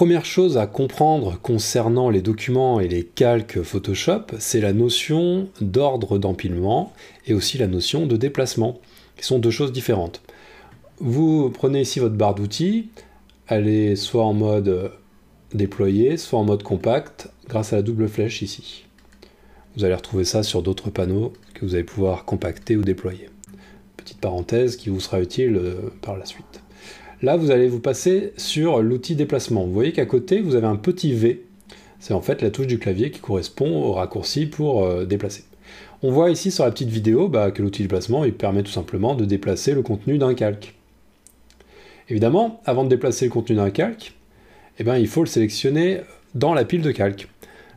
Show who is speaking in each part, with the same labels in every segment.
Speaker 1: Première chose à comprendre concernant les documents et les calques Photoshop, c'est la notion d'ordre d'empilement et aussi la notion de déplacement, qui sont deux choses différentes. Vous prenez ici votre barre d'outils, elle est soit en mode déployé, soit en mode compact, grâce à la double flèche ici. Vous allez retrouver ça sur d'autres panneaux que vous allez pouvoir compacter ou déployer. Petite parenthèse qui vous sera utile euh, par la suite. Là, vous allez vous passer sur l'outil déplacement. Vous voyez qu'à côté, vous avez un petit V. C'est en fait la touche du clavier qui correspond au raccourci pour euh, déplacer. On voit ici sur la petite vidéo bah, que l'outil déplacement il permet tout simplement de déplacer le contenu d'un calque. Évidemment, avant de déplacer le contenu d'un calque, eh ben, il faut le sélectionner dans la pile de calque.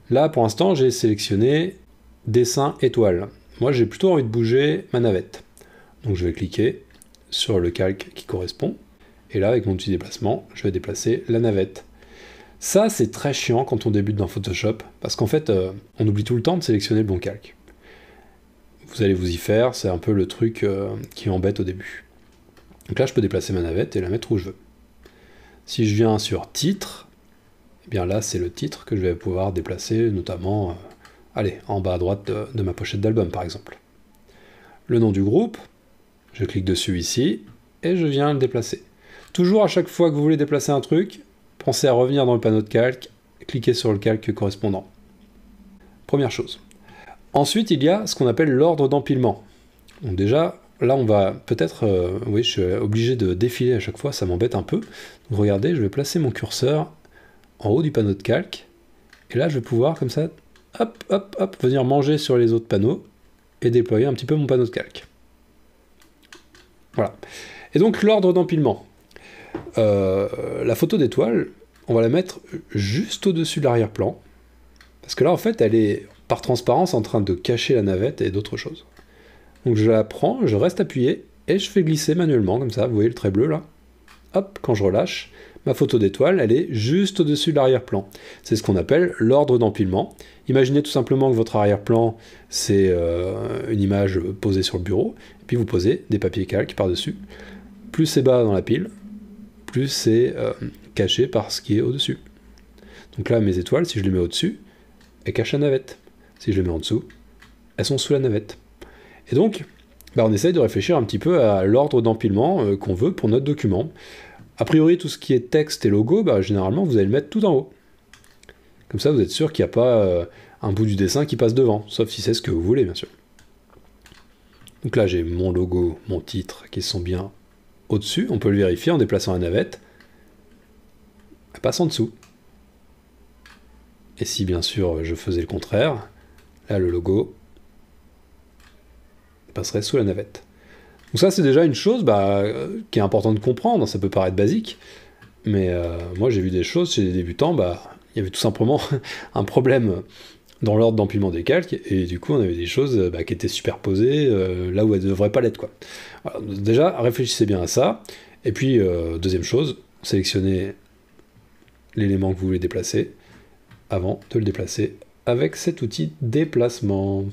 Speaker 1: Là, pour l'instant, j'ai sélectionné dessin étoile. Moi, j'ai plutôt envie de bouger ma navette. Donc, je vais cliquer sur le calque qui correspond. Et là, avec mon petit déplacement, je vais déplacer la navette. Ça, c'est très chiant quand on débute dans Photoshop, parce qu'en fait, euh, on oublie tout le temps de sélectionner le bon calque. Vous allez vous y faire, c'est un peu le truc euh, qui embête au début. Donc là, je peux déplacer ma navette et la mettre où je veux. Si je viens sur titre, eh bien là, c'est le titre que je vais pouvoir déplacer, notamment, euh, allez, en bas à droite de ma pochette d'album, par exemple. Le nom du groupe, je clique dessus ici, et je viens le déplacer. Toujours à chaque fois que vous voulez déplacer un truc, pensez à revenir dans le panneau de calque, cliquez sur le calque correspondant. Première chose. Ensuite, il y a ce qu'on appelle l'ordre d'empilement. Donc déjà, là, on va peut-être... Euh, oui, je suis obligé de défiler à chaque fois, ça m'embête un peu. regardez, je vais placer mon curseur en haut du panneau de calque. Et là, je vais pouvoir, comme ça, hop, hop, hop, venir manger sur les autres panneaux et déployer un petit peu mon panneau de calque. Voilà. Et donc l'ordre d'empilement. Euh, la photo d'étoile, on va la mettre juste au-dessus de l'arrière-plan. Parce que là, en fait, elle est par transparence en train de cacher la navette et d'autres choses. Donc je la prends, je reste appuyé et je fais glisser manuellement, comme ça, vous voyez le trait bleu là. Hop, quand je relâche, ma photo d'étoile, elle est juste au-dessus de l'arrière-plan. C'est ce qu'on appelle l'ordre d'empilement. Imaginez tout simplement que votre arrière-plan, c'est euh, une image posée sur le bureau, et puis vous posez des papiers calques par-dessus. Plus c'est bas dans la pile, plus c'est euh, caché par ce qui est au-dessus. Donc là, mes étoiles, si je les mets au-dessus, elles cachent la navette. Si je les mets en dessous, elles sont sous la navette. Et donc, bah, on essaye de réfléchir un petit peu à l'ordre d'empilement euh, qu'on veut pour notre document. A priori, tout ce qui est texte et logo, bah, généralement, vous allez le mettre tout en haut. Comme ça, vous êtes sûr qu'il n'y a pas euh, un bout du dessin qui passe devant, sauf si c'est ce que vous voulez, bien sûr. Donc là, j'ai mon logo, mon titre, qui sont bien dessus on peut le vérifier en déplaçant la navette. Elle passe en dessous. Et si bien sûr je faisais le contraire, là le logo passerait sous la navette. Donc ça c'est déjà une chose bah, euh, qui est importante de comprendre, ça peut paraître basique, mais euh, moi j'ai vu des choses chez les débutants, bah, il y avait tout simplement un problème dans l'ordre d'empilement des calques, et du coup on avait des choses euh, bah, qui étaient superposées euh, là où elles ne devraient pas l'être. Quoi. déjà, réfléchissez bien à ça, et puis euh, deuxième chose, sélectionnez l'élément que vous voulez déplacer avant de le déplacer avec cet outil déplacement.